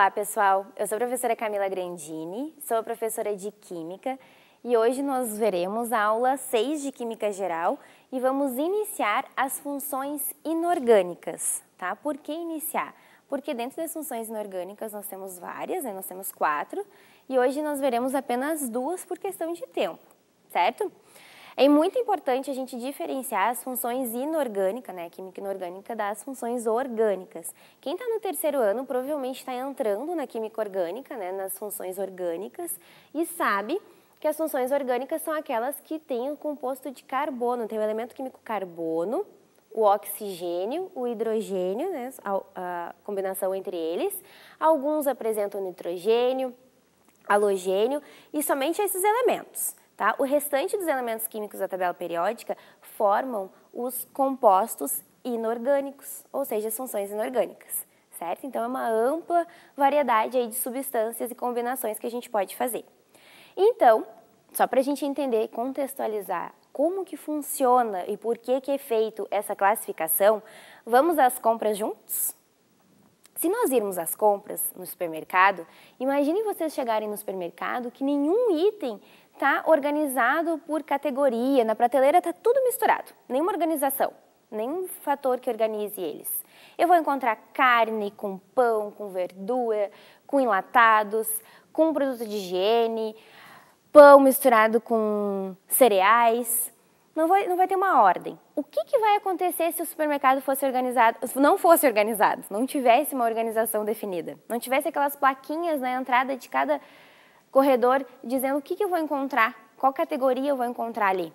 Olá, pessoal. Eu sou a professora Camila Grandini, sou professora de Química e hoje nós veremos a aula 6 de Química Geral e vamos iniciar as funções inorgânicas, tá? Por que iniciar? Porque dentro das funções inorgânicas nós temos várias, né? nós temos quatro, e hoje nós veremos apenas duas por questão de tempo, certo? É muito importante a gente diferenciar as funções inorgânicas, né, química inorgânica, das funções orgânicas. Quem está no terceiro ano provavelmente está entrando na química orgânica, né, nas funções orgânicas, e sabe que as funções orgânicas são aquelas que têm o composto de carbono, tem o elemento químico carbono, o oxigênio, o hidrogênio, né, a, a combinação entre eles. Alguns apresentam nitrogênio, halogênio e somente esses elementos. Tá? O restante dos elementos químicos da tabela periódica formam os compostos inorgânicos, ou seja, as funções inorgânicas, certo? Então, é uma ampla variedade aí de substâncias e combinações que a gente pode fazer. Então, só para a gente entender e contextualizar como que funciona e por que, que é feito essa classificação, vamos às compras juntos? Se nós irmos às compras no supermercado, imagine vocês chegarem no supermercado que nenhum item está organizado por categoria, na prateleira está tudo misturado, nenhuma organização, nenhum fator que organize eles. Eu vou encontrar carne com pão, com verdura, com enlatados, com produto de higiene, pão misturado com cereais, não vai, não vai ter uma ordem. O que, que vai acontecer se o supermercado fosse organizado, não fosse organizado, não tivesse uma organização definida, não tivesse aquelas plaquinhas na entrada de cada corredor dizendo o que, que eu vou encontrar, qual categoria eu vou encontrar ali?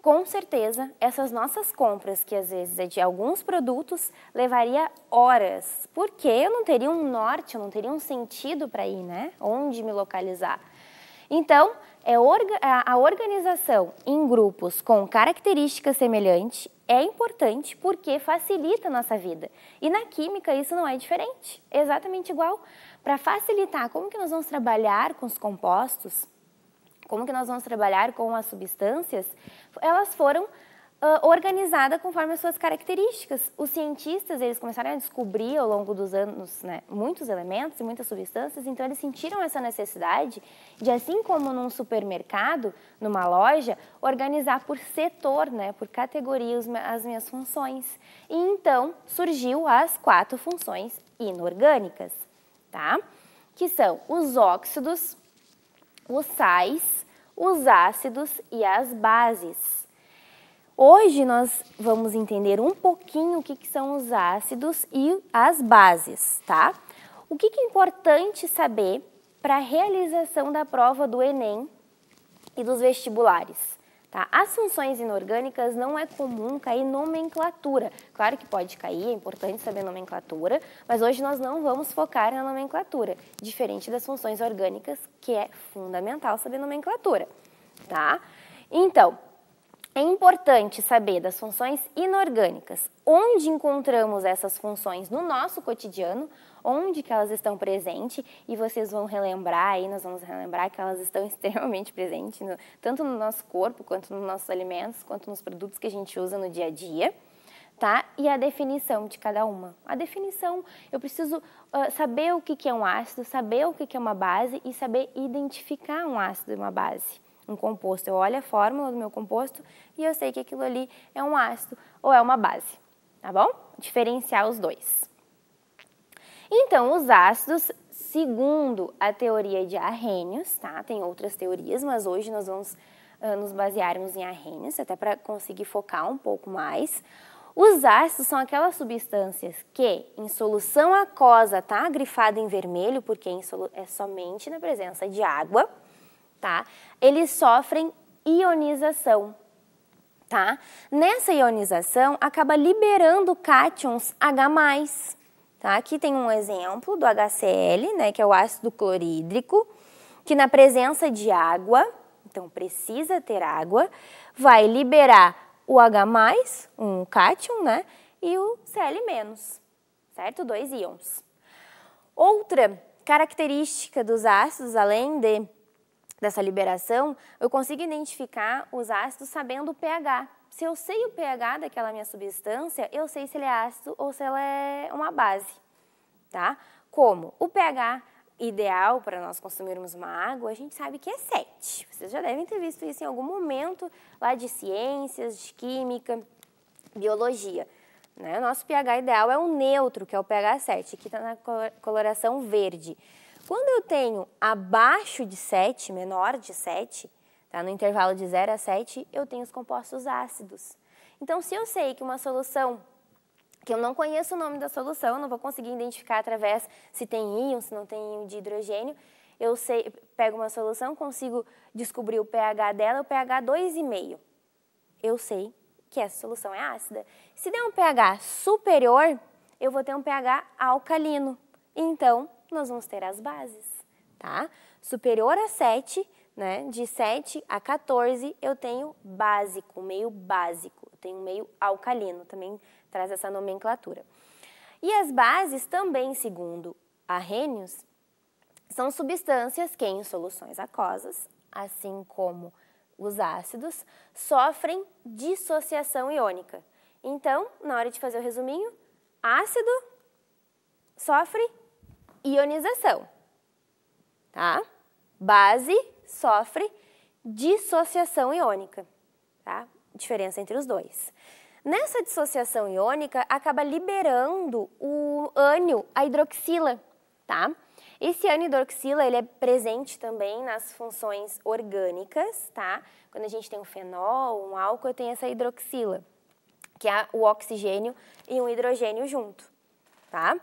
Com certeza, essas nossas compras, que às vezes é de alguns produtos, levaria horas, porque eu não teria um norte, eu não teria um sentido para ir, né? Onde me localizar. Então, é orga a organização em grupos com características semelhantes é importante porque facilita a nossa vida. E na química isso não é diferente, é exatamente igual. Para facilitar, como que nós vamos trabalhar com os compostos? Como que nós vamos trabalhar com as substâncias? Elas foram uh, organizada conforme as suas características. Os cientistas, eles começaram a descobrir ao longo dos anos né, muitos elementos e muitas substâncias, então eles sentiram essa necessidade de, assim como num supermercado, numa loja, organizar por setor, né, por categoria as minhas funções. E então surgiu as quatro funções inorgânicas, tá? Que são os óxidos, os sais, os ácidos e as bases. Hoje nós vamos entender um pouquinho o que, que são os ácidos e as bases, tá? O que, que é importante saber para a realização da prova do Enem e dos vestibulares? Tá? As funções inorgânicas não é comum cair nomenclatura. Claro que pode cair, é importante saber nomenclatura, mas hoje nós não vamos focar na nomenclatura, diferente das funções orgânicas, que é fundamental saber nomenclatura. Tá? Então, é importante saber das funções inorgânicas, onde encontramos essas funções no nosso cotidiano, onde que elas estão presentes e vocês vão relembrar aí, nós vamos relembrar que elas estão extremamente presentes no, tanto no nosso corpo, quanto nos nossos alimentos, quanto nos produtos que a gente usa no dia a dia. Tá? E a definição de cada uma. A definição, eu preciso uh, saber o que, que é um ácido, saber o que, que é uma base e saber identificar um ácido e uma base um composto. Eu olho a fórmula do meu composto e eu sei que aquilo ali é um ácido ou é uma base, tá bom? Diferenciar os dois. Então, os ácidos, segundo a teoria de Arrhenius, tá? Tem outras teorias, mas hoje nós vamos uh, nos basearmos em Arrhenius, até para conseguir focar um pouco mais. Os ácidos são aquelas substâncias que, em solução aquosa, tá Grifada em vermelho, porque é, é somente na presença de água, tá? Eles sofrem ionização. Tá? Nessa ionização, acaba liberando cátions H+. Tá? Aqui tem um exemplo do HCl, né, que é o ácido clorídrico, que na presença de água, então precisa ter água, vai liberar o H+, um cátion, né, e o Cl-, certo? Dois íons. Outra característica dos ácidos, além de dessa liberação, eu consigo identificar os ácidos sabendo o pH. Se eu sei o pH daquela minha substância, eu sei se ele é ácido ou se ela é uma base, tá? Como o pH ideal para nós consumirmos uma água, a gente sabe que é 7. Vocês já devem ter visto isso em algum momento lá de ciências, de química, biologia. Né? Nosso pH ideal é o neutro, que é o pH 7, que está na coloração verde. Quando eu tenho abaixo de 7, menor de 7, tá? no intervalo de 0 a 7, eu tenho os compostos ácidos. Então, se eu sei que uma solução que eu não conheço o nome da solução, não vou conseguir identificar através se tem íon, se não tem íon de hidrogênio. Eu sei, pego uma solução, consigo descobrir o pH dela, o pH 2,5. Eu sei que essa solução é ácida. Se der um pH superior, eu vou ter um pH alcalino. Então, nós vamos ter as bases, tá? Superior a 7, né? De 7 a 14 eu tenho básico, meio básico, eu tenho meio alcalino, também traz essa nomenclatura. E as bases também, segundo Arrhenius, são substâncias que em soluções aquosas, assim como os ácidos, sofrem dissociação iônica. Então, na hora de fazer o resuminho, ácido sofre ionização. Tá? Base sofre dissociação iônica, tá? diferença entre os dois. Nessa dissociação iônica, acaba liberando o ânion, a hidroxila, tá? Esse ânion hidroxila, ele é presente também nas funções orgânicas, tá? Quando a gente tem um fenol, um álcool, eu tenho essa hidroxila, que é o oxigênio e um hidrogênio junto, tá?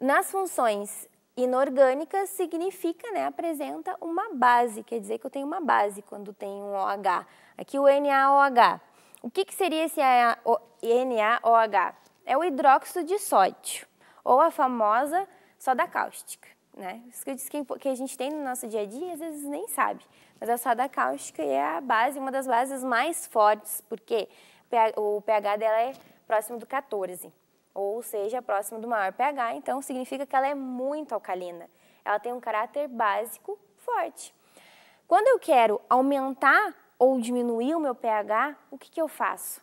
Nas funções inorgânicas, significa, né, apresenta uma base, quer dizer que eu tenho uma base quando tem um OH. Aqui o NaOH. O que, que seria esse NaOH? É o hidróxido de sódio, ou a famosa soda cáustica. Né? Isso que eu disse é que a gente tem no nosso dia a dia, às vezes nem sabe. Mas a soda cáustica é a base, uma das bases mais fortes, porque o pH dela é próximo do 14 ou seja, próximo do maior pH, então significa que ela é muito alcalina. Ela tem um caráter básico forte. Quando eu quero aumentar ou diminuir o meu pH, o que, que eu faço?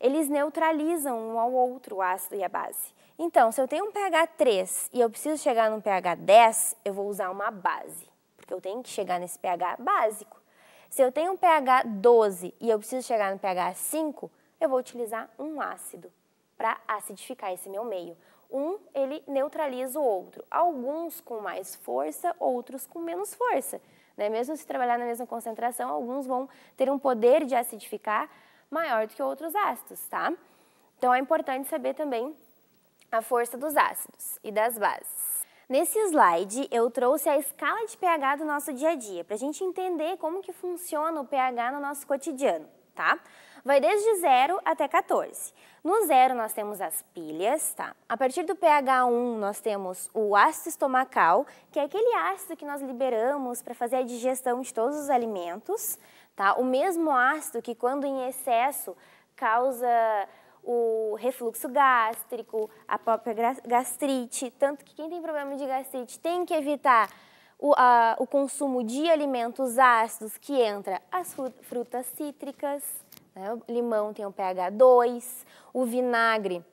Eles neutralizam um ao outro o ácido e a base. Então, se eu tenho um pH 3 e eu preciso chegar num pH 10, eu vou usar uma base, porque eu tenho que chegar nesse pH básico. Se eu tenho um pH 12 e eu preciso chegar no pH 5, eu vou utilizar um ácido, para acidificar esse meu meio. Um, ele neutraliza o outro. Alguns com mais força, outros com menos força. Né? Mesmo se trabalhar na mesma concentração, alguns vão ter um poder de acidificar maior do que outros ácidos, tá? Então é importante saber também a força dos ácidos e das bases. Nesse slide, eu trouxe a escala de pH do nosso dia a dia, para a gente entender como que funciona o pH no nosso cotidiano, tá? vai desde 0 até 14. No 0 nós temos as pilhas, tá? A partir do pH 1 nós temos o ácido estomacal, que é aquele ácido que nós liberamos para fazer a digestão de todos os alimentos, tá? O mesmo ácido que quando em excesso causa o refluxo gástrico, a própria gastrite, tanto que quem tem problema de gastrite tem que evitar o, a, o consumo de alimentos ácidos que entra as frutas cítricas, né? O limão tem o pH 2, o vinagre,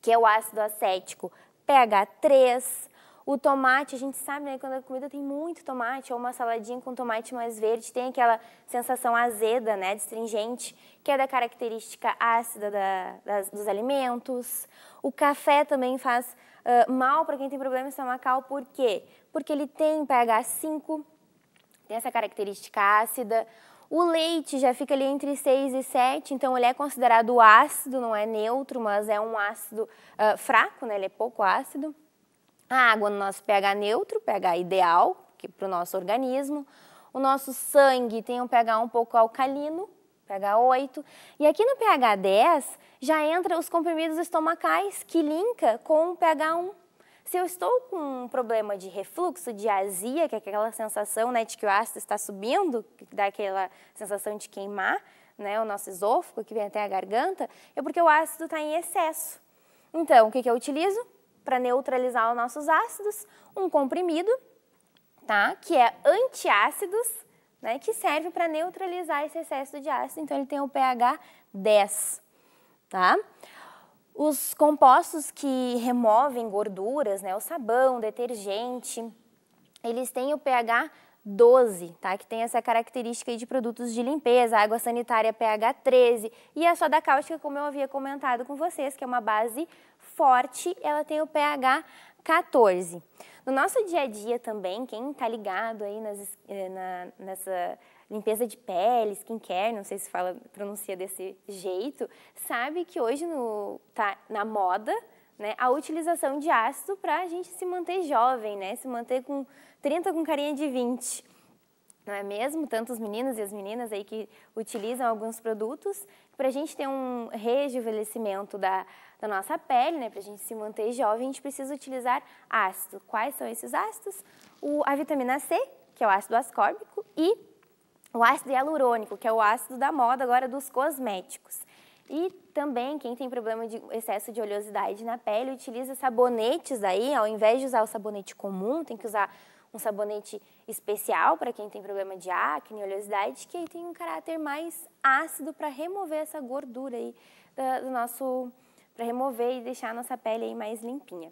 que é o ácido acético, pH 3. O tomate, a gente sabe, né, quando a comida tem muito tomate, ou uma saladinha com tomate mais verde, tem aquela sensação azeda, né, astringente, que é da característica ácida da, das, dos alimentos. O café também faz uh, mal para quem tem problema estomacal, por quê? Porque ele tem pH 5, tem essa característica ácida. O leite já fica ali entre 6 e 7, então ele é considerado ácido, não é neutro, mas é um ácido uh, fraco, né? ele é pouco ácido. A água no nosso pH neutro, pH ideal para o nosso organismo. O nosso sangue tem um pH um pouco alcalino, pH 8. E aqui no pH 10 já entra os comprimidos estomacais, que linka com o pH 1 se eu estou com um problema de refluxo, de azia, que é aquela sensação né, de que o ácido está subindo, que dá aquela sensação de queimar, né, o nosso esôfago, que vem até a garganta, é porque o ácido está em excesso. Então, o que, que eu utilizo para neutralizar os nossos ácidos? Um comprimido, tá, que é antiácidos, né, que serve para neutralizar esse excesso de ácido. Então, ele tem o pH 10, tá? Os compostos que removem gorduras, né, o sabão, detergente, eles têm o pH 12, tá? Que tem essa característica de produtos de limpeza, água sanitária pH 13 e a soda cáustica, como eu havia comentado com vocês, que é uma base forte, ela tem o pH 14. No nosso dia a dia também, quem está ligado aí nas, eh, na, nessa limpeza de pele, skincare, não sei se fala, pronuncia desse jeito, sabe que hoje no, tá na moda né, a utilização de ácido para a gente se manter jovem, né, se manter com 30 com carinha de 20. Não é mesmo? Tanto os meninos e as meninas aí que utilizam alguns produtos para a gente ter um rejuvenescimento da, da nossa pele, né, para a gente se manter jovem, a gente precisa utilizar ácido. Quais são esses ácidos? O, a vitamina C, que é o ácido ascórbico, e o ácido hialurônico, que é o ácido da moda agora dos cosméticos. E também quem tem problema de excesso de oleosidade na pele utiliza sabonetes aí, ao invés de usar o sabonete comum, tem que usar um sabonete especial para quem tem problema de acne, oleosidade, que tem um caráter mais ácido para remover essa gordura aí do nosso, para remover e deixar a nossa pele aí mais limpinha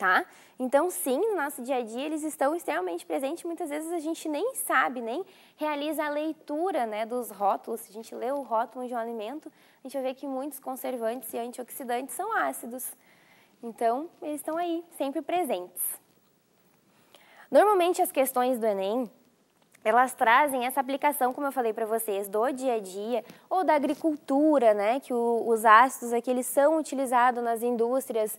tá? Então, sim, no nosso dia a dia eles estão extremamente presentes. Muitas vezes a gente nem sabe, nem realiza a leitura né, dos rótulos. Se a gente lê o rótulo de um alimento, a gente vai ver que muitos conservantes e antioxidantes são ácidos. Então, eles estão aí, sempre presentes. Normalmente, as questões do Enem elas trazem essa aplicação, como eu falei para vocês, do dia a dia ou da agricultura, né? Que o, os ácidos aqui eles são utilizados nas indústrias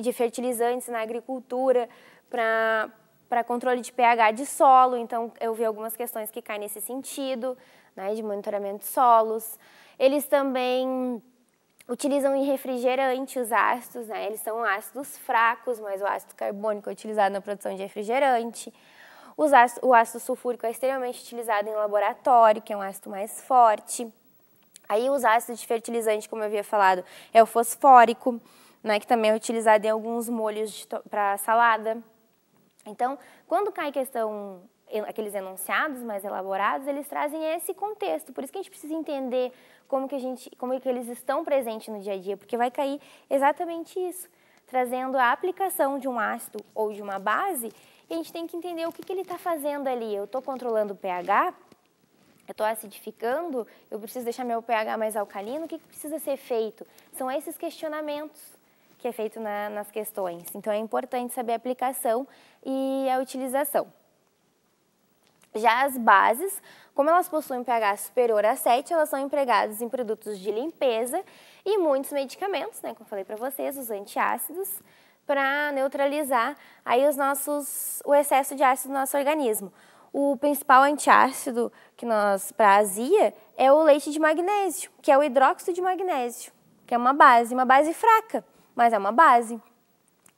de fertilizantes, na agricultura, para para controle de pH de solo, então eu vi algumas questões que caem nesse sentido, né, de monitoramento de solos. Eles também utilizam em refrigerante os ácidos, né, eles são ácidos fracos, mas o ácido carbônico é utilizado na produção de refrigerante o ácido sulfúrico é extremamente utilizado em laboratório, que é um ácido mais forte. Aí os ácidos de fertilizante, como eu havia falado, é o fosfórico, né, que também é utilizado em alguns molhos para salada. Então, quando cai questão aqueles enunciados mais elaborados, eles trazem esse contexto. Por isso que a gente precisa entender como que a gente, como que eles estão presentes no dia a dia, porque vai cair exatamente isso, trazendo a aplicação de um ácido ou de uma base e a gente tem que entender o que, que ele está fazendo ali. Eu estou controlando o pH, eu estou acidificando, eu preciso deixar meu pH mais alcalino, o que, que precisa ser feito? São esses questionamentos que é feito na, nas questões. Então, é importante saber a aplicação e a utilização. Já as bases, como elas possuem pH superior a 7, elas são empregadas em produtos de limpeza e muitos medicamentos, né, como eu falei para vocês, os antiácidos, para neutralizar aí os nossos, o excesso de ácido no nosso organismo. O principal antiácido que nós para azia é o leite de magnésio, que é o hidróxido de magnésio, que é uma base, uma base fraca, mas é uma base.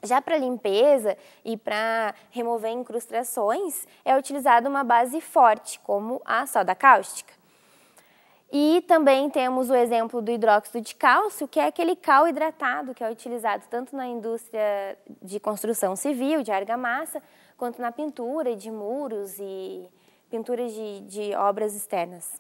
Já para limpeza e para remover incrustações, é utilizada uma base forte, como a soda cáustica. E também temos o exemplo do hidróxido de cálcio, que é aquele cal hidratado que é utilizado tanto na indústria de construção civil, de argamassa, quanto na pintura de muros e pinturas de, de obras externas.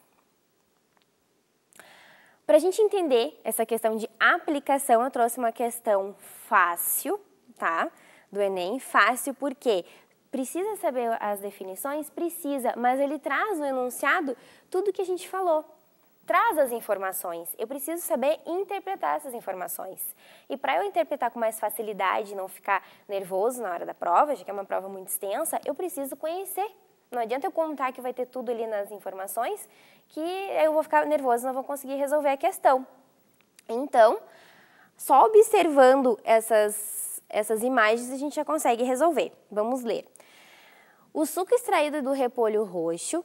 Para a gente entender essa questão de aplicação, eu trouxe uma questão fácil, tá? Do Enem, fácil porque precisa saber as definições, precisa, mas ele traz no enunciado tudo que a gente falou traz as informações. Eu preciso saber interpretar essas informações. E para eu interpretar com mais facilidade, não ficar nervoso na hora da prova, já que é uma prova muito extensa, eu preciso conhecer. Não adianta eu contar que vai ter tudo ali nas informações, que eu vou ficar nervoso, não vou conseguir resolver a questão. Então, só observando essas, essas imagens a gente já consegue resolver. Vamos ler. O suco extraído do repolho roxo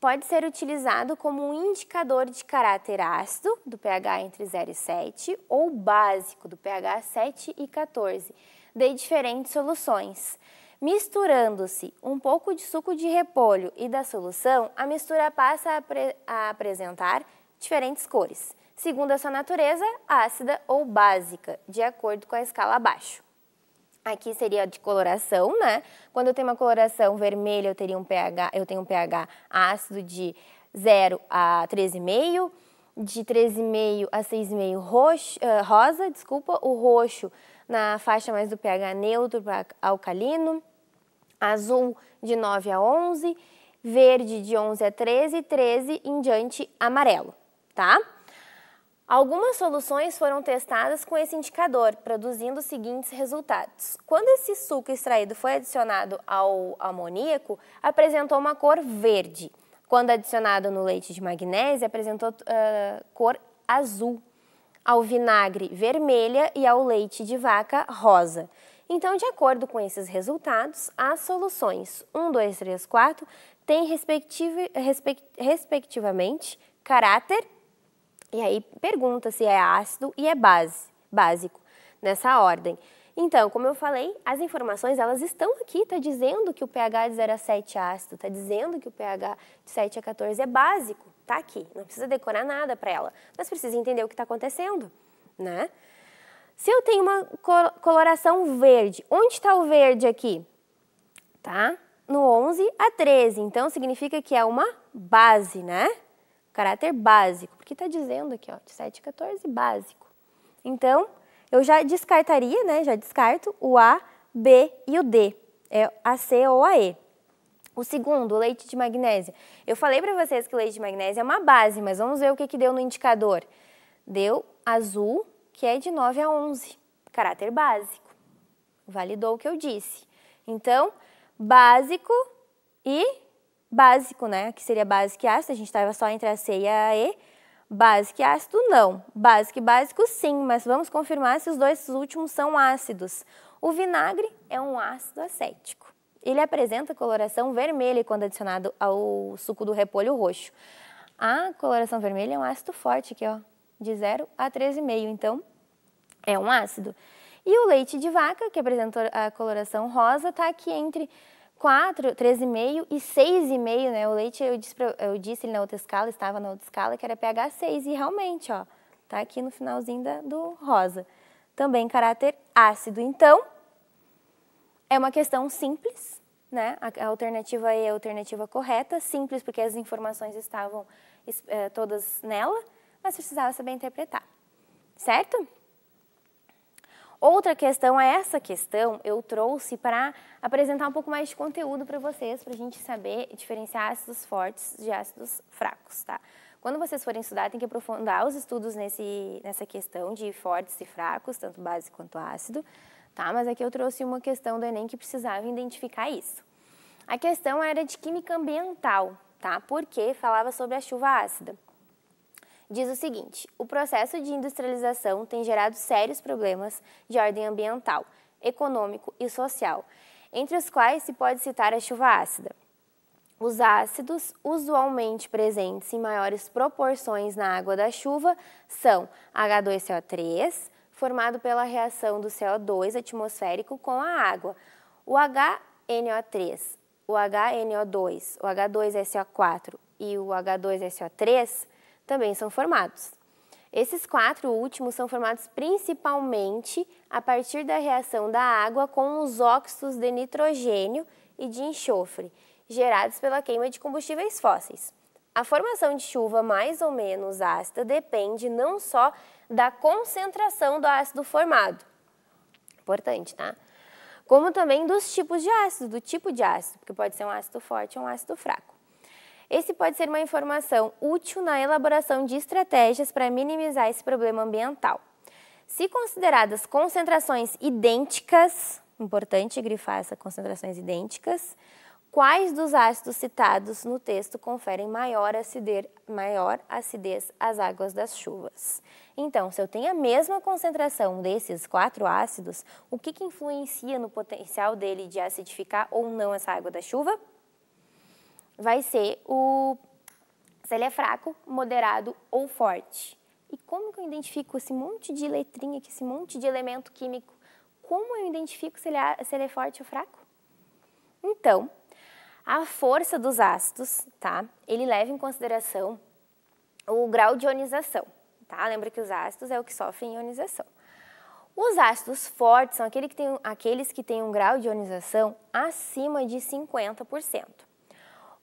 pode ser utilizado como um indicador de caráter ácido, do pH entre 0 e 7, ou básico, do pH 7 e 14, de diferentes soluções. Misturando-se um pouco de suco de repolho e da solução, a mistura passa a, apre a apresentar diferentes cores, segundo a sua natureza, ácida ou básica, de acordo com a escala abaixo. Aqui seria de coloração, né? Quando eu tenho uma coloração vermelha, eu teria um pH, eu tenho um pH ácido de 0 a 13,5, de 13,5 a 6,5 roxo, uh, rosa, desculpa, o roxo na faixa mais do pH neutro para alcalino, azul de 9 a 11, verde de 11 a 13, 13 em diante amarelo, tá? Algumas soluções foram testadas com esse indicador, produzindo os seguintes resultados. Quando esse suco extraído foi adicionado ao amoníaco, apresentou uma cor verde. Quando adicionado no leite de magnésio, apresentou uh, cor azul. Ao vinagre, vermelha e ao leite de vaca, rosa. Então, de acordo com esses resultados, as soluções 1, 2, 3, 4 têm respectivamente caráter e aí pergunta se é ácido e é base, básico, nessa ordem. Então, como eu falei, as informações elas estão aqui, está dizendo que o pH de 0 a 7 é ácido, está dizendo que o pH de 7 a 14 é básico, está aqui, não precisa decorar nada para ela, mas precisa entender o que está acontecendo, né? Se eu tenho uma coloração verde, onde está o verde aqui? Tá? No 11 a 13, então significa que é uma base, né? caráter básico, porque está dizendo aqui, ó, de 7 a 14, básico. Então, eu já descartaria, né, já descarto o A, B e o D, é a C ou a E. O segundo, o leite de magnésio. Eu falei para vocês que o leite de magnésio é uma base, mas vamos ver o que, que deu no indicador. Deu azul, que é de 9 a 11, caráter básico. Validou o que eu disse. Então, básico e básico, né? Que seria básico e ácido, a gente estava só entre a C e a E. Básico e ácido, não. Básico e básico, sim, mas vamos confirmar se os dois últimos são ácidos. O vinagre é um ácido acético. Ele apresenta coloração vermelha quando adicionado ao suco do repolho roxo. A coloração vermelha é um ácido forte aqui, ó, de 0 a 13,5, então é um ácido. E o leite de vaca, que apresenta a coloração rosa, está aqui entre 4, 13,5 e 6,5, né? O leite, eu disse, pra, eu disse ele na outra escala, estava na outra escala, que era pH 6. E realmente, ó, tá aqui no finalzinho da, do rosa. Também caráter ácido. Então, é uma questão simples, né? A, a alternativa E é a alternativa correta. Simples porque as informações estavam é, todas nela, mas precisava saber interpretar. Certo? Outra questão é essa questão eu trouxe para apresentar um pouco mais de conteúdo para vocês, para a gente saber diferenciar ácidos fortes de ácidos fracos, tá? Quando vocês forem estudar, tem que aprofundar os estudos nesse, nessa questão de fortes e fracos, tanto base quanto ácido, tá? Mas aqui eu trouxe uma questão do Enem que precisava identificar isso. A questão era de química ambiental, tá? Porque falava sobre a chuva ácida diz o seguinte: o processo de industrialização tem gerado sérios problemas de ordem ambiental, econômico e social, entre os quais se pode citar a chuva ácida. Os ácidos usualmente presentes em maiores proporções na água da chuva são H2CO3, formado pela reação do CO2 atmosférico com a água, o HNO3, o HNO2, o H2SO4 e o H2SO3 também são formados. Esses quatro últimos são formados principalmente a partir da reação da água com os óxidos de nitrogênio e de enxofre, gerados pela queima de combustíveis fósseis. A formação de chuva mais ou menos ácida depende não só da concentração do ácido formado, importante, tá? Como também dos tipos de ácido, do tipo de ácido, porque pode ser um ácido forte ou um ácido fraco esse pode ser uma informação útil na elaboração de estratégias para minimizar esse problema ambiental. Se consideradas concentrações idênticas, importante grifar essas concentrações idênticas, quais dos ácidos citados no texto conferem maior acidez, maior acidez às águas das chuvas? Então, se eu tenho a mesma concentração desses quatro ácidos, o que, que influencia no potencial dele de acidificar ou não essa água da chuva? vai ser o se ele é fraco, moderado ou forte. E como que eu identifico esse monte de letrinha esse monte de elemento químico? Como eu identifico se ele é, se ele é forte ou fraco? Então, a força dos ácidos, tá? Ele leva em consideração o grau de ionização, tá? Lembra que os ácidos é o que sofre ionização. Os ácidos fortes são aquele que tem, aqueles que têm um grau de ionização acima de 50%.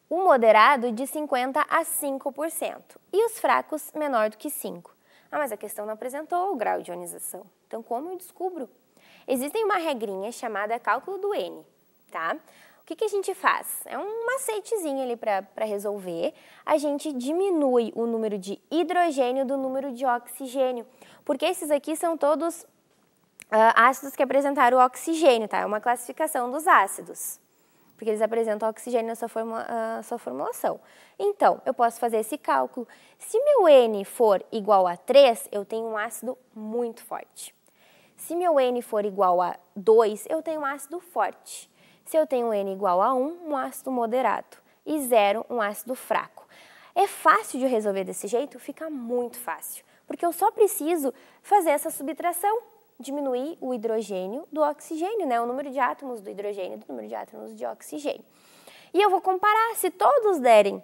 O moderado é de 50% a 5% e os fracos menor do que 5%. Ah, mas a questão não apresentou o grau de ionização. Então, como eu descubro? Existem uma regrinha chamada cálculo do N, tá? O que, que a gente faz? É um macetezinho ali para resolver. A gente diminui o número de hidrogênio do número de oxigênio, porque esses aqui são todos uh, ácidos que apresentaram oxigênio, tá? É uma classificação dos ácidos porque eles apresentam oxigênio na sua, forma, uh, sua formulação. Então, eu posso fazer esse cálculo. Se meu N for igual a 3, eu tenho um ácido muito forte. Se meu N for igual a 2, eu tenho um ácido forte. Se eu tenho N igual a 1, um ácido moderado. E 0, um ácido fraco. É fácil de resolver desse jeito? Fica muito fácil, porque eu só preciso fazer essa subtração diminuir o hidrogênio do oxigênio, né? o número de átomos do hidrogênio do número de átomos de oxigênio. E eu vou comparar, se todos derem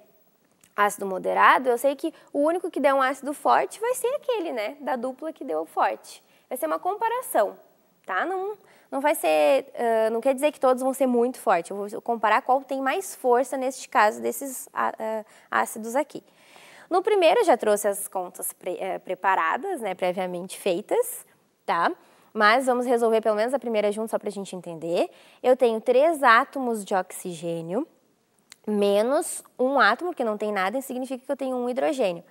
ácido moderado, eu sei que o único que der um ácido forte vai ser aquele, né, da dupla que deu o forte. Vai ser uma comparação, tá? Não, não vai ser, uh, não quer dizer que todos vão ser muito fortes. Eu vou comparar qual tem mais força neste caso desses uh, ácidos aqui. No primeiro eu já trouxe as contas pre, uh, preparadas, né, previamente feitas tá? Mas vamos resolver pelo menos a primeira junto só para a gente entender. Eu tenho três átomos de oxigênio menos um átomo, que não tem nada, significa que eu tenho um hidrogênio.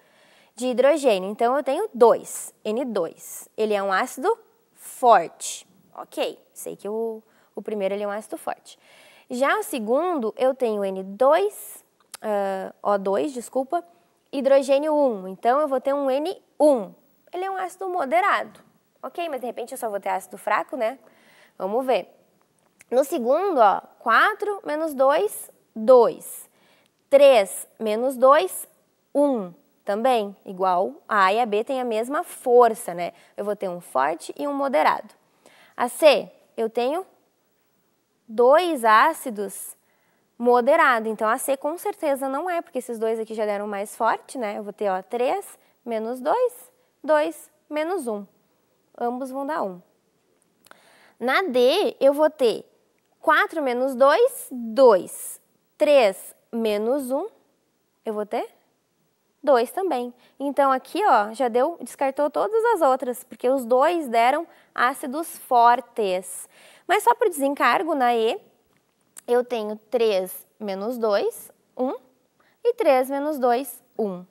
De hidrogênio, então eu tenho dois, N2. Ele é um ácido forte. Ok, sei que o, o primeiro ele é um ácido forte. Já o segundo, eu tenho N2, uh, O2, desculpa, hidrogênio 1. Então eu vou ter um N1. Ele é um ácido moderado. Ok, mas de repente eu só vou ter ácido fraco, né? Vamos ver. No segundo, ó, 4 menos 2, 2. 3 menos 2, 1. Também, igual a A e a B têm a mesma força, né? Eu vou ter um forte e um moderado. A C, eu tenho dois ácidos moderados. Então, a C com certeza não é, porque esses dois aqui já deram mais forte, né? Eu vou ter, ó, 3 menos 2, 2 menos 1 ambos vão dar 1. Na D, eu vou ter 4 menos 2, 2. 3 menos 1, eu vou ter 2 também. Então, aqui, ó, já deu, descartou todas as outras, porque os dois deram ácidos fortes. Mas só para o desencargo, na E, eu tenho 3 menos 2, 1, e 3 menos 2, 1.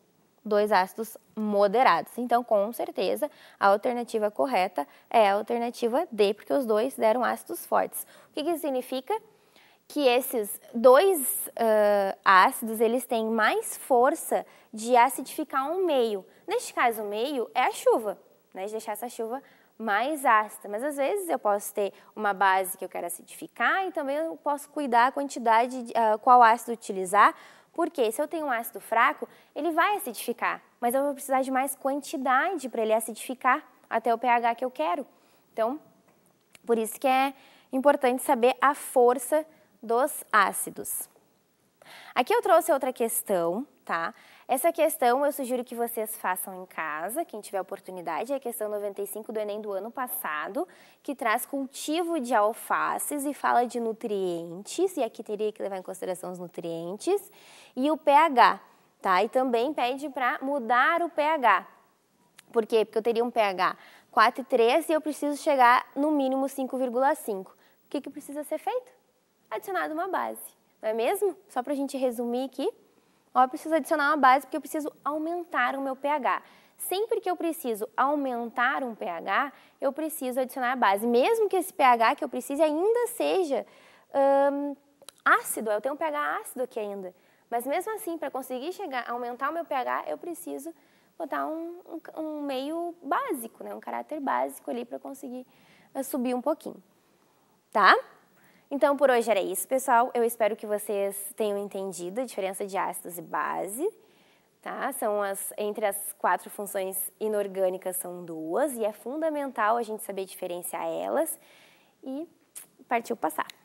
Dois ácidos moderados. Então, com certeza, a alternativa correta é a alternativa D, porque os dois deram ácidos fortes. O que, que significa? Que esses dois uh, ácidos, eles têm mais força de acidificar um meio. Neste caso, o meio é a chuva, né? de deixar essa chuva mais ácida. Mas às vezes eu posso ter uma base que eu quero acidificar e também eu posso cuidar a quantidade, de, uh, qual ácido utilizar, porque se eu tenho um ácido fraco, ele vai acidificar mas eu vou precisar de mais quantidade para ele acidificar até o pH que eu quero. Então, por isso que é importante saber a força dos ácidos. Aqui eu trouxe outra questão, tá? Essa questão eu sugiro que vocês façam em casa, quem tiver oportunidade, é a questão 95 do Enem do ano passado, que traz cultivo de alfaces e fala de nutrientes, e aqui teria que levar em consideração os nutrientes, e o pH. Tá? E também pede para mudar o pH. Por quê? Porque eu teria um pH 4,3 e eu preciso chegar no mínimo 5,5. O que, que precisa ser feito? Adicionado uma base, não é mesmo? Só para a gente resumir aqui. Ó, eu preciso adicionar uma base porque eu preciso aumentar o meu pH. Sempre que eu preciso aumentar um pH, eu preciso adicionar a base. Mesmo que esse pH que eu precise ainda seja hum, ácido, eu tenho um pH ácido aqui ainda. Mas mesmo assim, para conseguir chegar, aumentar o meu pH, eu preciso botar um, um, um meio básico, né? um caráter básico ali para conseguir eh, subir um pouquinho. Tá? Então, por hoje era isso, pessoal. Eu espero que vocês tenham entendido a diferença de ácidos e base. Tá? São as, entre as quatro funções inorgânicas são duas e é fundamental a gente saber diferenciar elas e partiu passar.